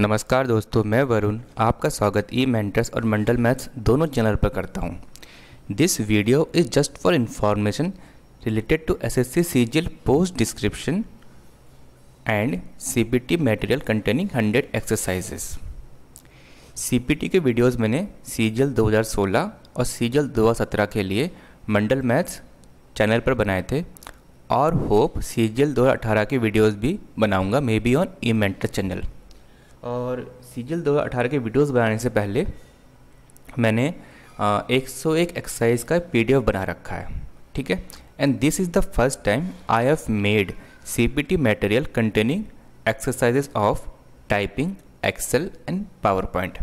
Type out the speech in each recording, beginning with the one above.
नमस्कार दोस्तों मैं वरुण आपका स्वागत ई मेंटर्स और मंडल मैथ्स दोनों चैनल पर करता हूँ this video is just for information related to S S C C post description and C P T material containing hundred exercises C P T के वीडियोज़ मैंने सीजियल दो हज़ार सोलह और सी दो हज़ार सत्रह के लिए मंडल मैथ्स चैनल पर बनाए थे और होप सी दो हज़ार अठारह के वीडियोज़ भी बनाऊँगा maybe on e mentor channel और सीजल दो अठारह के वीडियोस बनाने से पहले मैंने एक सौ एक एक्सरसाइज का पीडीएफ बना रखा है ठीक है and this is the first time I have made C P T material containing exercises of typing Excel and PowerPoint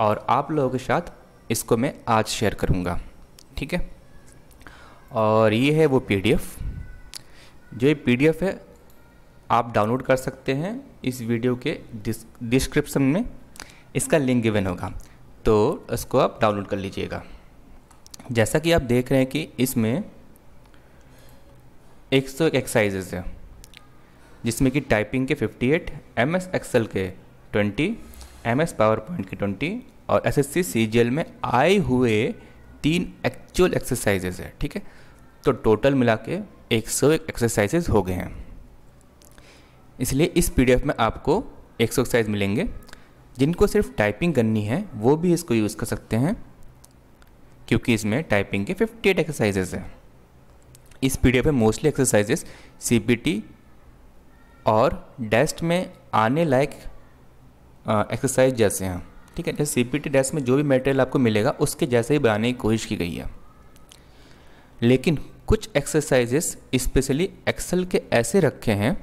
और आप लोगों के साथ इसको मैं आज शेयर करूँगा ठीक है और ये है वो पी डी एफ जो ये पी डी एफ है आप डाउनलोड कर सकते हैं इस वीडियो के डिस्क्रिप्शन में इसका लिंक गिवन होगा तो इसको आप डाउनलोड कर लीजिएगा जैसा कि आप देख रहे हैं कि इसमें एक सौ एक एक्सरसाइजेज है जिसमें कि टाइपिंग के 58, एम एस एक्सेल के 20, एम एस पावर पॉइंट के 20 और एस एस सी में आए हुए तीन एक्चुअल एक्सरसाइजेज है ठीक है तो टोटल मिला के एक सौ एक एक्सरसाइजेज हो गए हैं इसलिए इस पी में आपको एक्सरसाइज मिलेंगे जिनको सिर्फ टाइपिंग करनी है वो भी इसको यूज़ कर सकते हैं क्योंकि इसमें टाइपिंग के 58 एक्सरसाइजेज हैं इस पी में मोस्टली एक्सरसाइजेस सी और डेस्ट में आने लायक एक्सरसाइज जैसे हैं ठीक है जैसे सी पी डेस्ट में जो भी मटेरियल आपको मिलेगा उसके जैसे ही बनाने की कोशिश की गई है लेकिन कुछ एक्सरसाइजेस स्पेशली एक्सेल के ऐसे रखे हैं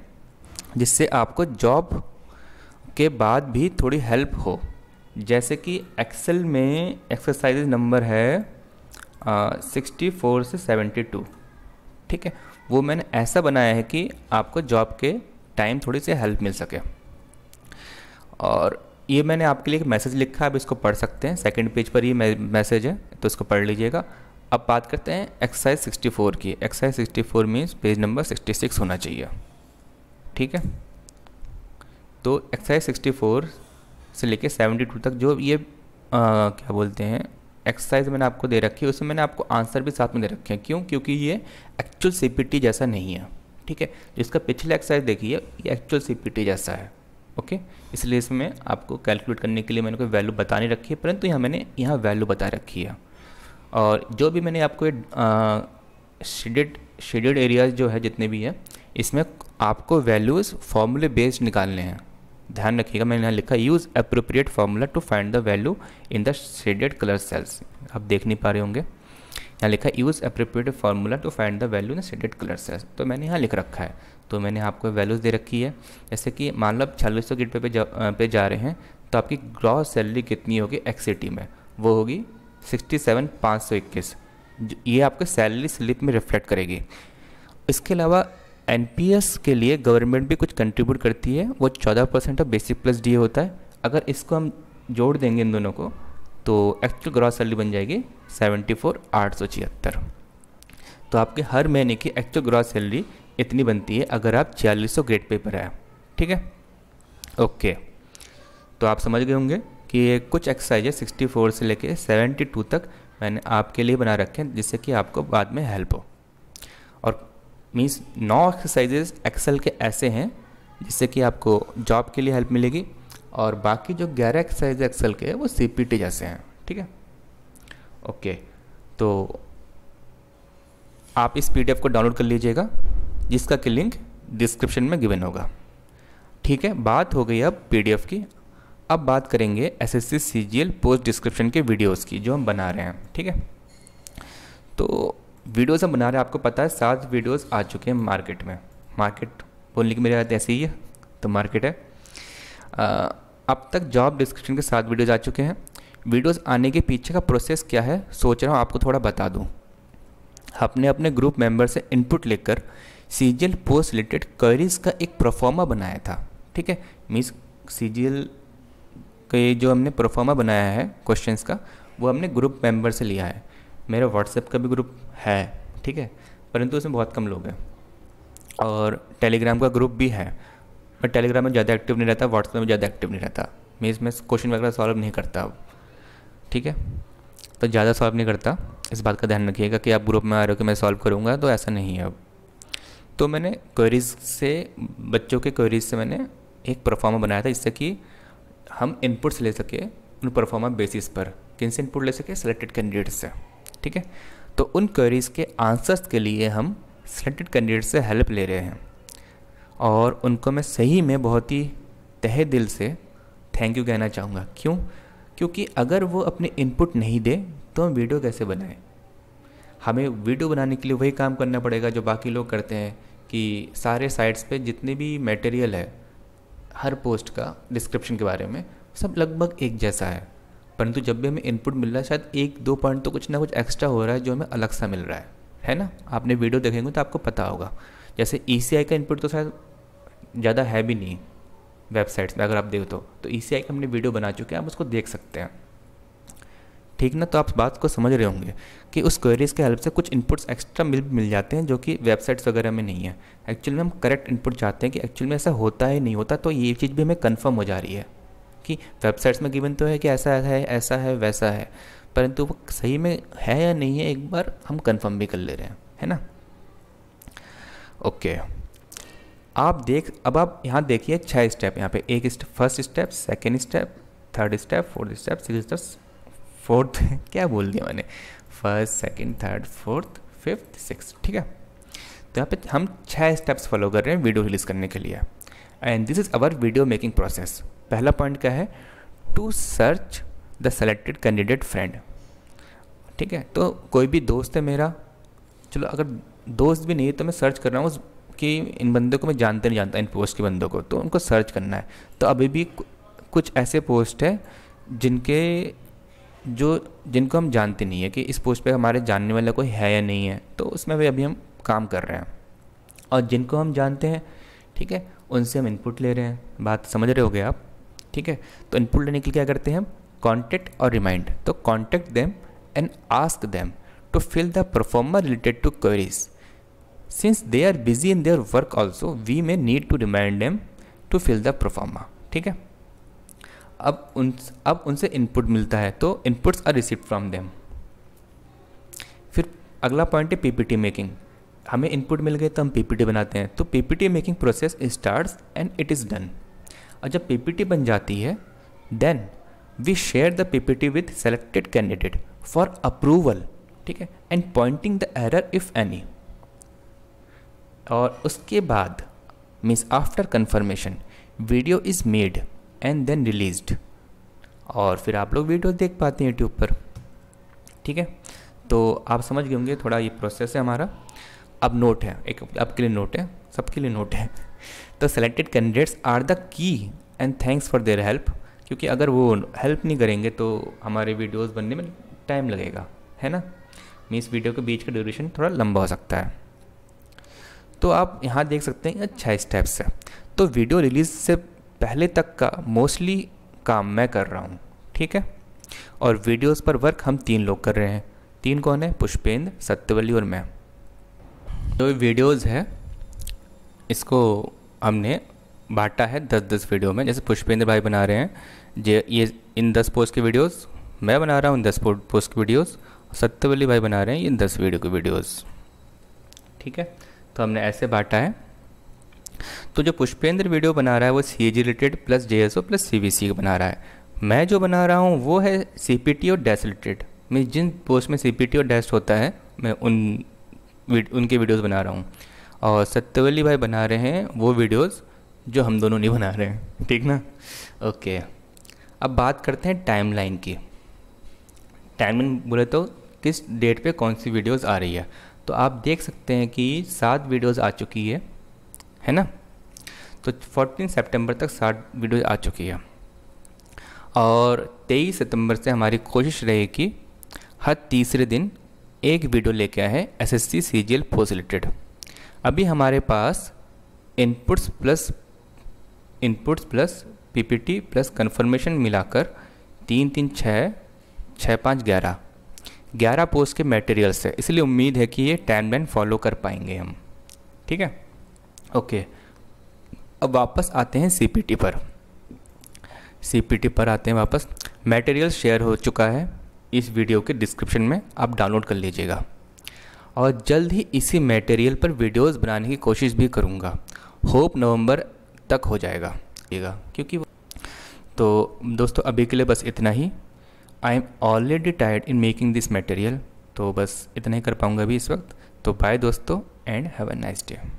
जिससे आपको जॉब के बाद भी थोड़ी हेल्प हो जैसे कि एक्सेल में एक्सरसाइज नंबर है सिक्सटी फोर से सेवेंटी टू ठीक है वो मैंने ऐसा बनाया है कि आपको जॉब के टाइम थोड़ी सी हेल्प मिल सके और ये मैंने आपके लिए एक मैसेज लिखा है आप इसको पढ़ सकते हैं सेकंड पेज पर ये मैसेज है तो इसको पढ़ लीजिएगा अब बात करते हैं एक्सरसाइज 64 की exercise 64 four means page number 66 होना चाहिए ठीक है तो एक्सरसाइज सिक्सटी फोर से लेके सेवेंटी टू तक जो ये आ, क्या बोलते हैं एक्सरसाइज मैंने आपको दे रखी है उसमें मैंने आपको आंसर भी साथ में दे रखे हैं क्यों क्योंकि ये एक्चुअल सी जैसा नहीं है ठीक है जिसका पिछला एक्सरसाइज देखिए ये एक्चुअल सी जैसा है ओके इसलिए इसमें आपको कैलकुलेट करने के लिए मैंने कोई वैल्यू बता नहीं रखी है परंतु यहाँ मैंने यहाँ वैल्यू बता रखी है और जो भी मैंने आपको शेडेड शेडेड एरियाज जो है जितने भी हैं इसमें आपको वैल्यूज़ फॉर्मूले बेस्ड निकालने हैं ध्यान रखिएगा मैंने यहाँ लिखा use appropriate formula to find the value in the shaded colour cells आप देख नहीं पा रहे होंगे यहाँ लिखा use appropriate formula to find the value in shaded colour cells तो मैंने यहाँ लिख रखा है तो मैंने आपको वैल्यूज़ दे रखी है जैसे कि मान लो आप छियालीस सौ ग्रिड पे जा, पे जा रहे हैं तो आपकी ग्रॉस सैलरी कितनी होगी एक्सिटी में वो होगी सिक्सटी सेवन पाँच सौ इक्कीस ये आपके सैलरी स्लिप में रिफ्लेक्ट करेगी इसके अलावा एन के लिए गवर्नमेंट भी कुछ कंट्रीब्यूट करती है वो चौदह percent of basic plus D होता है अगर इसको हम जोड़ देंगे इन दोनों को तो एक्चुअल ग्रॉस सैलरी बन जाएगी सेवेंटी फोर आठ सौ छिहत्तर तो आपके हर महीने की एक्चुअल ग्रॉस सैलरी इतनी बनती है अगर आप छियालीस सौ ग्रेड पे पर आए ठीक है ओके तो आप समझ गए होंगे कि ये कुछ एक्सरसाइजें सिक्सटी फोर से लेके सेवेंटी टू तक मैंने आपके लिए बना रखे हैं जिससे कि आपको बाद में हेल्प हो मीन्स नौ एक्सरसाइजेज एक्सेल के ऐसे हैं जिससे कि आपको जॉब के लिए हेल्प मिलेगी और बाकी जो ग्यारह एक्सरसाइज एक्सेल के वो सी पी टी जैसे हैं ठीक है ओके तो आप इस पी डी एफ को डाउनलोड कर लीजिएगा जिसका कि लिंक डिस्क्रिप्शन में गिवन होगा ठीक है बात हो गई अब पी डी एफ की अब बात करेंगे S S C C G L post description के वीडियोज़ की जो हम बना रहे हैं ठीक है तो वीडियोस हम बना रहे हैं आपको पता है सात वीडियोस आ चुके हैं मार्केट में मार्केट बोलने की मेरी बात ऐसी ही है तो मार्केट है आ, अब तक जॉब डिस्क्रिप्शन के सात वीडियोस आ चुके हैं वीडियोस आने के पीछे का प्रोसेस क्या है सोच रहा हूँ आपको थोड़ा बता दूँ अपने अपने ग्रुप मेंबर से इनपुट लेकर सी पोस्ट रिलेटेड क्वेरीज का एक प्रोफॉर्मा बनाया था ठीक है मीन्स सी के जो हमने प्रोफॉर्मा बनाया है क्वेश्चंस का वो हमने ग्रुप मेंबर से लिया है मेरा व्हाट्सएप का भी ग्रुप है ठीक है परंतु उसमें बहुत कम लोग हैं और टेलीग्राम का ग्रुप भी है बट टेलीग्राम में ज़्यादा एक्टिव नहीं रहता व्हाट्सएप में ज़्यादा एक्टिव नहीं रहता मैं इसमें क्वेश्चन वगैरह सॉल्व नहीं करता अब ठीक है तो ज़्यादा सॉल्व नहीं करता इस बात का ध्यान रखिएगा कि आप ग्रुप में आ रहे हो कि मैं सॉल्व करूँगा तो ऐसा नहीं है अब तो मैंने क्वेरीज से बच्चों के क्वेरीज से मैंने एक परफॉर्मा बनाया था जिससे कि हम इनपुट्स ले सके उन परफॉर्मा बेसिस पर किन से इनपुट ले सके सेलेक्टेड कैंडिडेट्स से ठीक है तो उन क्वेरीज़ के आंसर्स के लिए हम सिलेक्टेड कैंडिडेट से हेल्प ले रहे हैं और उनको मैं सही में बहुत ही तहे दिल से थैंक यू कहना चाहूँगा क्यों क्योंकि अगर वो अपने इनपुट नहीं दे तो हम वीडियो कैसे बनाएं हमें वीडियो बनाने के लिए वही काम करना पड़ेगा जो बाकी लोग करते हैं कि सारे साइट्स पे जितने भी मटेरियल है हर पोस्ट का डिस्क्रिप्शन के बारे में सब लगभग एक जैसा है परंतु जब भी हमें इनपुट मिल रहा है शायद एक दो पॉइंट तो कुछ ना कुछ एक्स्ट्रा हो रहा है जो हमें अलग सा मिल रहा है है ना आपने वीडियो देखेंगे तो आपको पता होगा जैसे ई e का इनपुट तो शायद ज़्यादा है भी नहीं वेबसाइट्स में अगर आप देखो तो तो ई e का हमने वीडियो बना चुके हैं आप उसको देख सकते हैं ठीक ना तो आप बात को समझ रहे होंगे कि उस क्वेरीज़ के हेल्प से कुछ इनपुट्स एक्स्ट्रा मिल मिल जाते हैं जो कि वेबसाइट्स वगैरह में नहीं है एक्चुअल में हम करेक्ट इनपुट चाहते हैं कि एक्चुअल में ऐसा होता है नहीं होता तो ये चीज़ भी हमें कन्फर्म हो जा रही है क्योंकि वेबसाइट्स में गिवन तो है कि ऐसा है ऐसा है वैसा है परंतु वो सही में है या नहीं है एक बार हम कंफर्म भी कर ले रहे हैं है ना ओके आप देख अब आप यहाँ देखिए छः स्टेप यहाँ पे एक first step second step third step fourth step six step fourth क्या बोल दिया मैंने first second third fourth fifth six ठीक है तो यहाँ पे हम छः स्टेप्स फॉलो कर रहे हैं वीडियो रिलीज़ करने के लिए and this is our video making process पहला पॉइंट क्या है to search the selected candidate friend ठीक है तो कोई भी दोस्त है मेरा चलो अगर दोस्त भी नहीं है तो मैं सर्च कर रहा हूँ कि इन बंदों को मैं जानते नहीं जानता इन पोस्ट के बंदों को तो उनको सर्च करना है तो अभी भी कुछ ऐसे पोस्ट है जिनके जो जिनको हम जानते नहीं है कि इस पोस्ट पे हमारे जानने वाला कोई है या नहीं है तो उसमें भी अभी हम काम कर रहे हैं और जिनको हम जानते हैं ठीक है उनसे हम इनपुट ले रहे हैं बात समझ रहे हो आप ठीक है तो इनपुट लेने के लिए क्या करते हैं हम कॉन्टेक्ट और रिमाइंड तो contact them and ask them to fill the proforma related to queries since they are busy in their work also we may need to remind them to fill the proforma ठीक है अब उन अब उनसे input मिलता है तो inputs are receive from them फिर अगला पॉइंट है पीपीटी मेकिंग हमें इनपुट मिल गए तो हम पीपीटी बनाते हैं तो PPT making process start and it is done और जब पीपीटी बन जाती है then we share the PPT with selected candidate for approval ठीक है and pointing the error if any और उसके बाद means after confirmation video is made and then released और फिर आप लोग वीडियो देख पाते हैं यूट्यूब पर ठीक है तो आप समझ गए होंगे थोड़ा ये प्रोसेस है हमारा अब नोट है एक अब के लिए नोट है सबके लिए नोट है तो selected candidates are the key and thanks for their help क्योंकि अगर वो हेल्प नहीं करेंगे तो हमारे वीडियोस बनने में टाइम लगेगा है ना मीन्स वीडियो के बीच का ड्यूरेशन थोड़ा लंबा हो सकता है तो आप यहाँ देख सकते हैं अच्छा स्टेप्स है तो वीडियो रिलीज से पहले तक का मोस्टली काम मैं कर रहा हूँ ठीक है और वीडियोस पर वर्क हम तीन लोग कर रहे हैं तीन कौन है पुष्पेंद्र सत्यवली और मैं जो वीडियोज़ है इसको हमने बांटा है दस दस वीडियो में जैसे पुष्पेंद्र भाई बना रहे हैं जे ये इन दस पोस्ट की वीडियोस मैं बना रहा हूँ इन दस पोस्ट की वीडियोस सत्यवली भाई बना रहे हैं इन दस वीडियो की वीडियोस ठीक है तो हमने ऐसे बांटा है तो जो पुष्पेंद्र वीडियो बना रहा है वो C related plus J plus C बना रहा है मैं जो बना रहा हूँ वो है सी और डैश रिलेटेड मीन जिन पोस्ट में सी और डैश होता है मैं उन उनके वीडियोस बना रहा हूँ और सत्यवली भाई बना रहे हैं वो वीडियोस जो हम दोनों नहीं बना रहे हैं ठीक ना ओके अब बात करते हैं टाइमलाइन की टाइमलाइन बोले तो किस डेट पे कौन सी वीडियोस आ रही है तो आप देख सकते हैं कि सात वीडियोस आ चुकी है है ना तो 14 सितंबर तक सात वीडियोस आ चुकी है और 23 सितंबर से हमारी कोशिश रहेगी हर तीसरे दिन एक वीडियो लेके आए हैं S S C C G L four से रिलेटेड अभी हमारे पास inputs plus inputs plus PPT plus confirmation मिलाकर तीन तीन छः छः पाँच ग्यारह ग्यारह पोस्ट के मटेरियल्स है इसलिए उम्मीद है कि ये टाइम लाइन फॉलो कर पाएंगे हम ठीक है ओके अब वापस आते हैं सीपीटी पर सीपीटी पर आते हैं वापस मटेरियल शेयर हो चुका है इस वीडियो के डिस्क्रिप्शन में आप डाउनलोड कर लीजिएगा और जल्द ही इसी मटेरियल पर वीडियोस बनाने की कोशिश भी करूँगा होप नवंबर तक हो जाएगा क्योंकि तो दोस्तों अभी के लिए बस इतना ही I am already tired in making this material तो बस इतना ही कर पाऊँगा अभी इस वक्त तो बाय दोस्तों and have a nice day